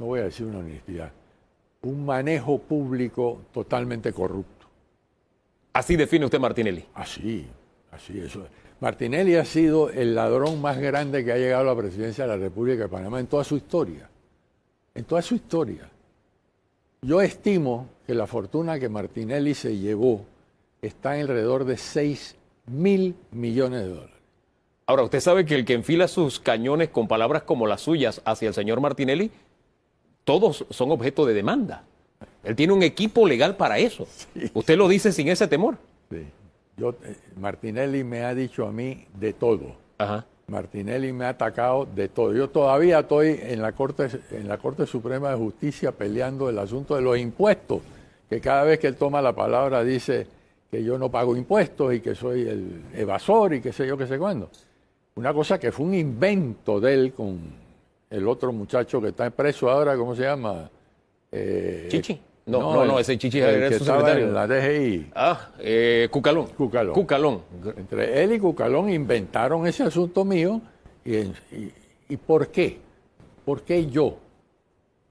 no voy a decir una honestidad, un manejo público totalmente corrupto. Así define usted Martinelli. Ah, así, así, eso. Martinelli ha sido el ladrón más grande que ha llegado a la presidencia de la República de Panamá en toda su historia. En toda su historia. Yo estimo que la fortuna que Martinelli se llevó está en alrededor de 6 mil millones de dólares. Ahora, usted sabe que el que enfila sus cañones con palabras como las suyas hacia el señor Martinelli todos son objeto de demanda. Él tiene un equipo legal para eso. Usted lo dice sin ese temor. Yo, eh, Martinelli me ha dicho a mí de todo. Ajá. Martinelli me ha atacado de todo. Yo todavía estoy en la Corte, en la Corte Suprema de Justicia peleando el asunto de los impuestos, que cada vez que él toma la palabra dice que yo no pago impuestos y que soy el evasor y qué sé yo, qué sé cuándo. Una cosa que fue un invento de él con el otro muchacho que está preso ahora, ¿cómo se llama? Eh, Chichi. No, no, no, ese Chichi es el que la DGI. Ah, eh, Cucalón. Cucalón. Cucalón. Entre él y Cucalón inventaron ese asunto mío. ¿Y, y por qué? ¿Por qué yo?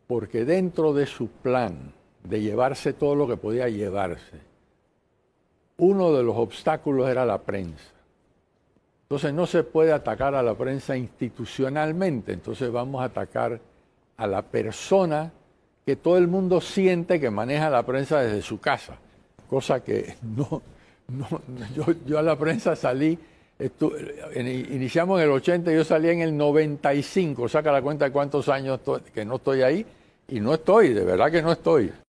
Porque dentro de su plan de llevarse todo lo que podía llevarse, uno de los obstáculos era la prensa. Entonces no se puede atacar a la prensa institucionalmente, entonces vamos a atacar a la persona que todo el mundo siente que maneja la prensa desde su casa, cosa que no, yo, a la prensa salí, iniciamos en el 80, yo salí en el 95, saca la cuenta de cuántos años que no estoy ahí, y no estoy, de verdad que no estoy.